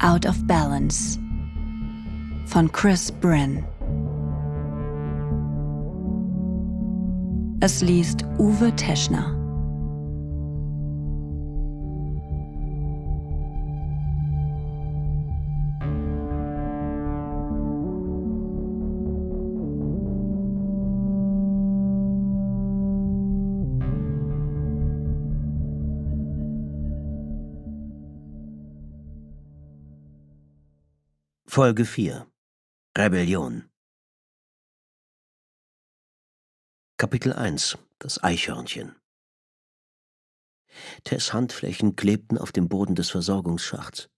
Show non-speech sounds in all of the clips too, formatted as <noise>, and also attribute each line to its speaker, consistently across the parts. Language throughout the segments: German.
Speaker 1: Out of Balance von Chris Brin. Es liest Uwe Teschner. Folge 4 Rebellion Kapitel 1 Das Eichhörnchen Tess Handflächen klebten auf dem Boden des Versorgungsschachts.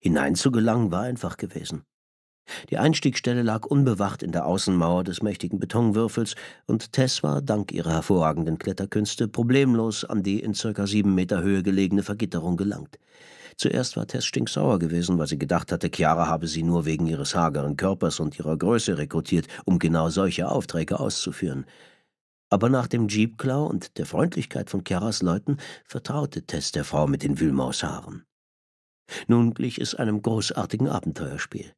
Speaker 1: Hineinzugelangen war einfach gewesen. Die Einstiegsstelle lag unbewacht in der Außenmauer des mächtigen Betonwürfels, und Tess war dank ihrer hervorragenden Kletterkünste problemlos an die in circa sieben Meter Höhe gelegene Vergitterung gelangt. Zuerst war Tess stinksauer gewesen, weil sie gedacht hatte, Chiara habe sie nur wegen ihres hageren Körpers und ihrer Größe rekrutiert, um genau solche Aufträge auszuführen. Aber nach dem Jeepklau und der Freundlichkeit von Chiaras Leuten vertraute Tess der Frau mit den Wühlmaushaaren. Nun glich es einem großartigen Abenteuerspiel.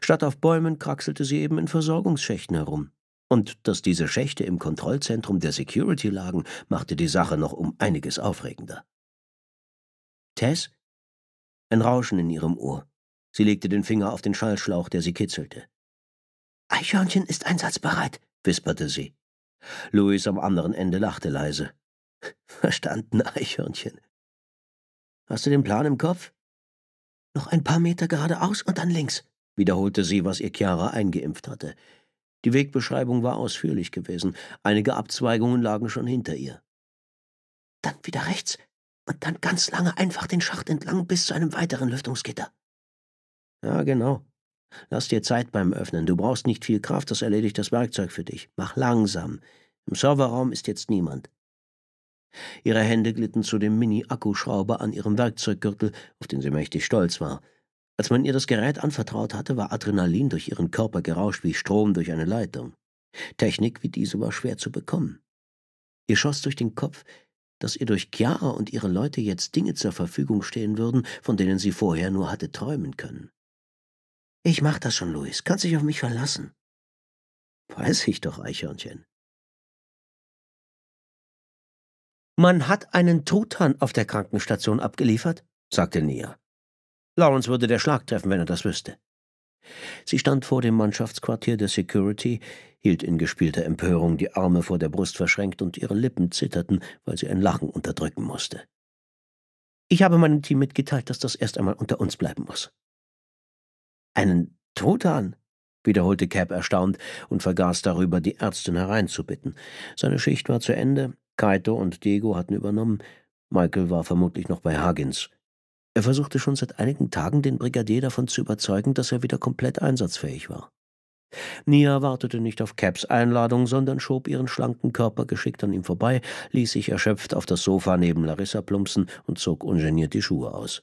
Speaker 1: Statt auf Bäumen kraxelte sie eben in Versorgungsschächten herum. Und dass diese Schächte im Kontrollzentrum der Security lagen, machte die Sache noch um einiges aufregender. Tess ein Rauschen in ihrem Ohr. Sie legte den Finger auf den Schallschlauch, der sie kitzelte. Eichhörnchen ist einsatzbereit, wisperte sie. Louis am anderen Ende lachte leise. Verstanden, Eichhörnchen. Hast du den Plan im Kopf? Noch ein paar Meter geradeaus und dann links, wiederholte sie, was ihr Chiara eingeimpft hatte. Die Wegbeschreibung war ausführlich gewesen, einige Abzweigungen lagen schon hinter ihr. Dann wieder rechts, und dann ganz lange einfach den Schacht entlang bis zu einem weiteren Lüftungsgitter. Ja, genau. Lass dir Zeit beim Öffnen. Du brauchst nicht viel Kraft, das erledigt das Werkzeug für dich. Mach langsam. Im Serverraum ist jetzt niemand. Ihre Hände glitten zu dem Mini-Akkuschrauber an ihrem Werkzeuggürtel, auf den sie mächtig stolz war. Als man ihr das Gerät anvertraut hatte, war Adrenalin durch ihren Körper gerauscht wie Strom durch eine Leitung. Technik wie diese war schwer zu bekommen. Ihr schoss durch den Kopf, dass ihr durch Chiara und ihre Leute jetzt Dinge zur Verfügung stehen würden, von denen sie vorher nur hatte träumen können. Ich mach das schon, Luis. Kannst dich auf mich verlassen. Weiß ich doch, Eichhörnchen. Man hat einen Truthahn auf der Krankenstation abgeliefert, sagte Nia. Lawrence würde der Schlag treffen, wenn er das wüsste. Sie stand vor dem Mannschaftsquartier der Security, hielt in gespielter Empörung die Arme vor der Brust verschränkt und ihre Lippen zitterten, weil sie ein Lachen unterdrücken musste. Ich habe meinem Team mitgeteilt, dass das erst einmal unter uns bleiben muss. Einen Totan? wiederholte Cap erstaunt und vergaß darüber, die Ärztin hereinzubitten. Seine Schicht war zu Ende, Kaito und Diego hatten übernommen, Michael war vermutlich noch bei Huggins. Er versuchte schon seit einigen Tagen, den Brigadier davon zu überzeugen, dass er wieder komplett einsatzfähig war. Nia wartete nicht auf Caps Einladung, sondern schob ihren schlanken Körper geschickt an ihm vorbei, ließ sich erschöpft auf das Sofa neben Larissa plumpsen und zog ungeniert die Schuhe aus.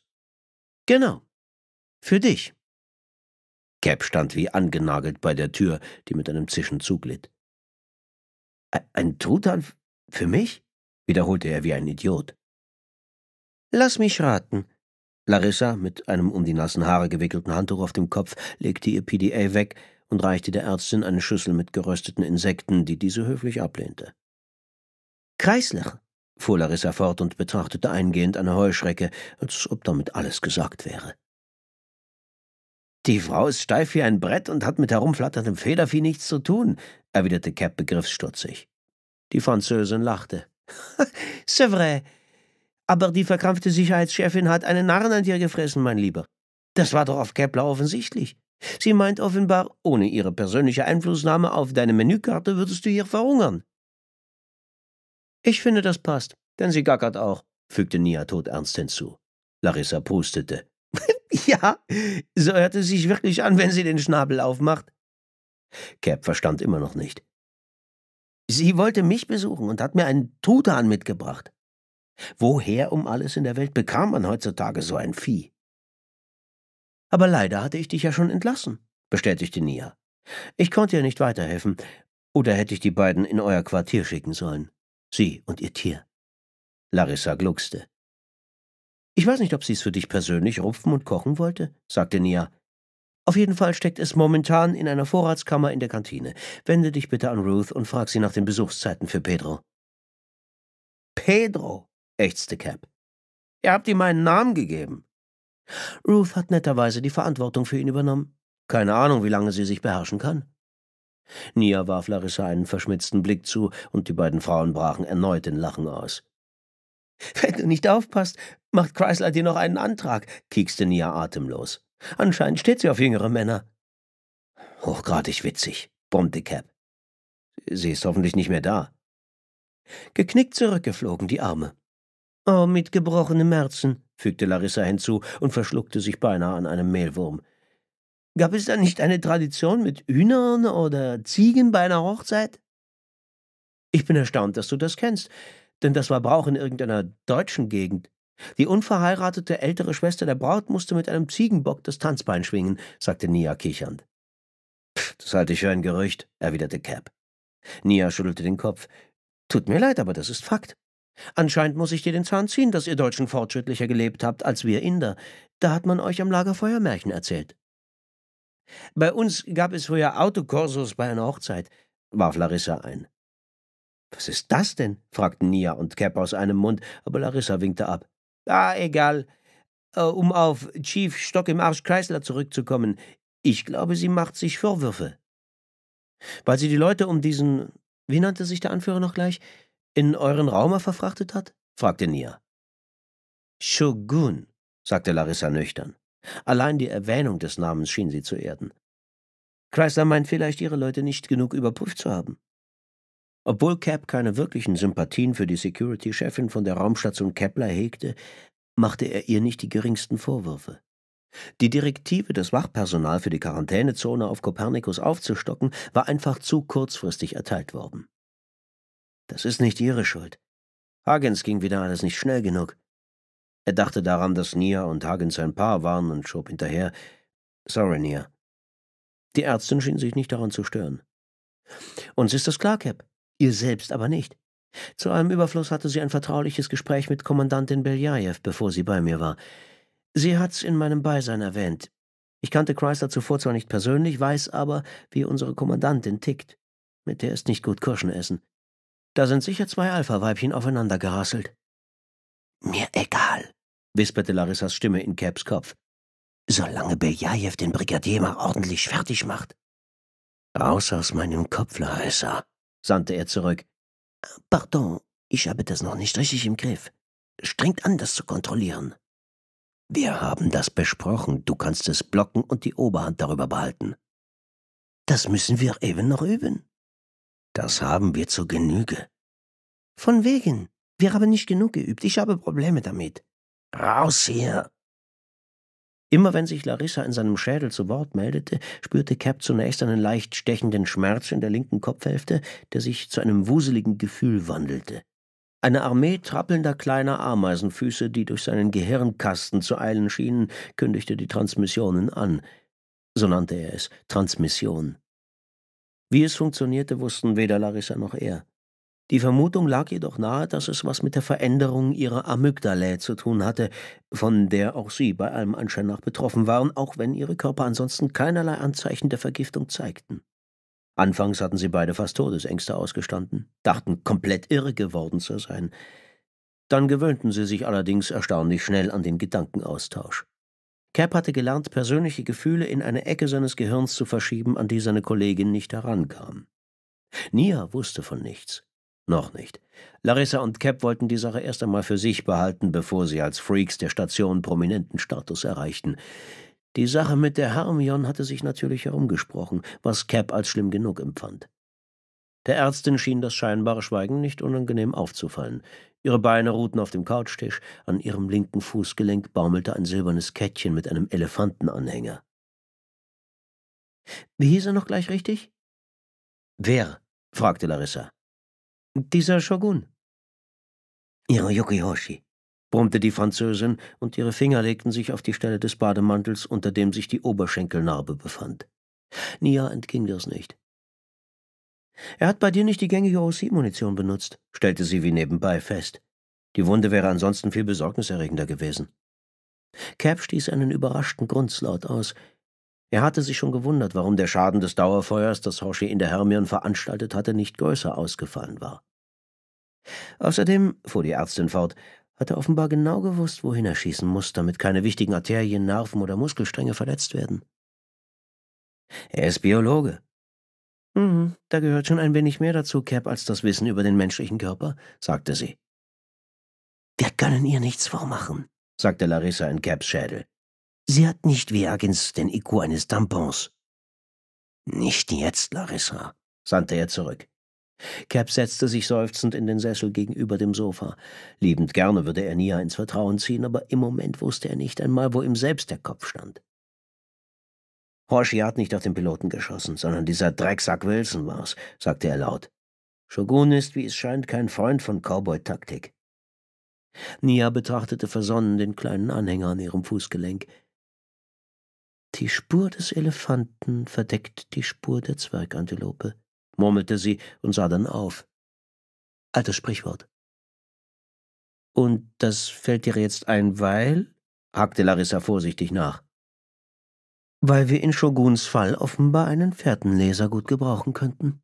Speaker 1: Genau. Für dich. Cap stand wie angenagelt bei der Tür, die mit einem Zischen zuglitt. Ein Truthahn für mich? wiederholte er wie ein Idiot. Lass mich raten. Larissa, mit einem um die nassen Haare gewickelten Handtuch auf dem Kopf, legte ihr PDA weg und reichte der Ärztin eine Schüssel mit gerösteten Insekten, die diese höflich ablehnte. Kreisler, fuhr Larissa fort und betrachtete eingehend eine Heuschrecke, als ob damit alles gesagt wäre. Die Frau ist steif wie ein Brett und hat mit herumflatterndem Federvieh nichts zu tun, erwiderte Cap begriffsstutzig. Die Französin lachte. <laughs> C'est vrai, aber die verkrampfte Sicherheitschefin hat einen Narren an dir gefressen, mein Lieber. Das war doch auf Kepler offensichtlich. Sie meint offenbar, ohne ihre persönliche Einflussnahme auf deine Menükarte würdest du hier verhungern. Ich finde, das passt, denn sie gackert auch, fügte Nia todernst hinzu. Larissa prustete. <laughs> ja, so hört es sich wirklich an, wenn sie den Schnabel aufmacht. Cap verstand immer noch nicht. Sie wollte mich besuchen und hat mir einen Tutan mitgebracht. Woher um alles in der Welt bekam man heutzutage so ein Vieh? Aber leider hatte ich dich ja schon entlassen, bestätigte Nia. Ich konnte ja nicht weiterhelfen, oder hätte ich die beiden in euer Quartier schicken sollen. Sie und ihr Tier. Larissa gluckste. Ich weiß nicht, ob sie es für dich persönlich rupfen und kochen wollte, sagte Nia. Auf jeden Fall steckt es momentan in einer Vorratskammer in der Kantine. Wende dich bitte an Ruth und frag sie nach den Besuchszeiten für Pedro. Pedro, ächzte Cap. Ihr habt ihm meinen Namen gegeben. Ruth hat netterweise die Verantwortung für ihn übernommen. Keine Ahnung, wie lange sie sich beherrschen kann. Nia warf Larissa einen verschmitzten Blick zu, und die beiden Frauen brachen erneut in Lachen aus. Wenn du nicht aufpasst, macht Chrysler dir noch einen Antrag, kiekste Nia atemlos. Anscheinend steht sie auf jüngere Männer. Hochgradig witzig, brummte Cap. Sie ist hoffentlich nicht mehr da. Geknickt zurückgeflogen, die Arme. Oh, mit gebrochenem Herzen, fügte Larissa hinzu und verschluckte sich beinahe an einem Mehlwurm. Gab es da nicht eine Tradition mit Hühnern oder Ziegen bei einer Hochzeit? Ich bin erstaunt, dass du das kennst, denn das war Brauch in irgendeiner deutschen Gegend. Die unverheiratete ältere Schwester der Braut musste mit einem Ziegenbock das Tanzbein schwingen, sagte Nia kichernd. Pff, das halte ich für ein Gerücht, erwiderte Cap. Nia schüttelte den Kopf. Tut mir leid, aber das ist Fakt. Anscheinend muss ich dir den Zahn ziehen, dass ihr Deutschen fortschrittlicher gelebt habt als wir Inder. Da hat man euch am Lagerfeuer Märchen erzählt. Bei uns gab es früher Autokorsos bei einer Hochzeit, warf Larissa ein. Was ist das denn? fragten Nia und Cap aus einem Mund, aber Larissa winkte ab. Ah, egal. Äh, um auf Chief Stock im Arsch Kreisler zurückzukommen. Ich glaube, sie macht sich Vorwürfe. Weil sie die Leute um diesen, wie nannte sich der Anführer noch gleich, in euren Raumer verfrachtet hat? fragte Nia. Shogun, sagte Larissa nüchtern. Allein die Erwähnung des Namens schien sie zu erden. Chrysler meint vielleicht, ihre Leute nicht genug überprüft zu haben. Obwohl Cap keine wirklichen Sympathien für die Security-Chefin von der Raumstation Kepler hegte, machte er ihr nicht die geringsten Vorwürfe. Die Direktive, das Wachpersonal für die Quarantänezone auf Kopernikus aufzustocken, war einfach zu kurzfristig erteilt worden. Das ist nicht ihre Schuld. Hagens ging wieder alles nicht schnell genug. Er dachte daran, dass Nia und Hagens ein Paar waren und schob hinterher. Sorry, Nia. Die Ärztin schien sich nicht daran zu stören. Uns ist das klar, Cap. Ihr selbst aber nicht. Zu allem Überfluss hatte sie ein vertrauliches Gespräch mit Kommandantin Beljajew, bevor sie bei mir war. Sie hat's in meinem Beisein erwähnt. Ich kannte Chrysler zuvor zwar nicht persönlich, weiß aber, wie unsere Kommandantin tickt. Mit der ist nicht gut Kirschen essen. Da sind sicher zwei Alpha-Weibchen aufeinander gerasselt. Mir egal, wisperte Larissas Stimme in Caps Kopf. Solange Beljajew den Brigadier mal ordentlich fertig macht. Raus aus meinem Kopf, Larissa, sandte er zurück. Pardon, ich habe das noch nicht richtig im Griff. Strengt an, das zu kontrollieren. Wir haben das besprochen, du kannst es blocken und die Oberhand darüber behalten. Das müssen wir eben noch üben. Das haben wir zur Genüge. Von wegen. Wir haben nicht genug geübt. Ich habe Probleme damit. Raus hier! Immer wenn sich Larissa in seinem Schädel zu Wort meldete, spürte Cap zunächst einen leicht stechenden Schmerz in der linken Kopfhälfte, der sich zu einem wuseligen Gefühl wandelte. Eine Armee trappelnder kleiner Ameisenfüße, die durch seinen Gehirnkasten zu eilen schienen, kündigte die Transmissionen an. So nannte er es, Transmission. Wie es funktionierte, wussten weder Larissa noch er. Die Vermutung lag jedoch nahe, dass es was mit der Veränderung ihrer Amygdalae zu tun hatte, von der auch sie bei allem Anschein nach betroffen waren, auch wenn ihre Körper ansonsten keinerlei Anzeichen der Vergiftung zeigten. Anfangs hatten sie beide fast Todesängste ausgestanden, dachten komplett irre geworden zu sein. Dann gewöhnten sie sich allerdings erstaunlich schnell an den Gedankenaustausch. Cap hatte gelernt, persönliche Gefühle in eine Ecke seines Gehirns zu verschieben, an die seine Kollegin nicht herankam. Nia wusste von nichts. Noch nicht. Larissa und Cap wollten die Sache erst einmal für sich behalten, bevor sie als Freaks der Station prominenten Status erreichten. Die Sache mit der Hermion hatte sich natürlich herumgesprochen, was Cap als schlimm genug empfand. Der Ärztin schien das scheinbare Schweigen nicht unangenehm aufzufallen. Ihre Beine ruhten auf dem Couchtisch, an ihrem linken Fußgelenk baumelte ein silbernes Kettchen mit einem Elefantenanhänger. Wie hieß er noch gleich richtig? Wer? fragte Larissa. Dieser Shogun. Ihre Yokihoshi, brummte die Französin, und ihre Finger legten sich auf die Stelle des Bademantels, unter dem sich die Oberschenkelnarbe befand. Nia entging das nicht. Er hat bei dir nicht die gängige OC-Munition benutzt, stellte sie wie nebenbei fest. Die Wunde wäre ansonsten viel besorgniserregender gewesen. Cap stieß einen überraschten Grundslaut aus. Er hatte sich schon gewundert, warum der Schaden des Dauerfeuers, das Hoshi in der Hermion veranstaltet hatte, nicht größer ausgefallen war. Außerdem, fuhr die Ärztin fort, hat er offenbar genau gewusst, wohin er schießen muss, damit keine wichtigen Arterien, Nerven oder Muskelstränge verletzt werden. Er ist Biologe, Mhm, da gehört schon ein wenig mehr dazu, Cap, als das Wissen über den menschlichen Körper, sagte sie. Wir können ihr nichts vormachen, sagte Larissa in Caps Schädel. Sie hat nicht wie Agins den IQ eines Tampons. Nicht jetzt, Larissa, sandte er zurück. Cap setzte sich seufzend in den Sessel gegenüber dem Sofa. Liebend gerne würde er Nia ins Vertrauen ziehen, aber im Moment wusste er nicht einmal, wo ihm selbst der Kopf stand. Horschi hat nicht auf den Piloten geschossen, sondern dieser Drecksack Wilson war's, sagte er laut. Shogun ist, wie es scheint, kein Freund von Cowboy-Taktik. Nia betrachtete versonnen den kleinen Anhänger an ihrem Fußgelenk. Die Spur des Elefanten verdeckt die Spur der Zwergantilope, murmelte sie und sah dann auf. Altes Sprichwort. Und das fällt dir jetzt ein, weil? hakte Larissa vorsichtig nach weil wir in Shoguns Fall offenbar einen Fährtenleser gut gebrauchen könnten.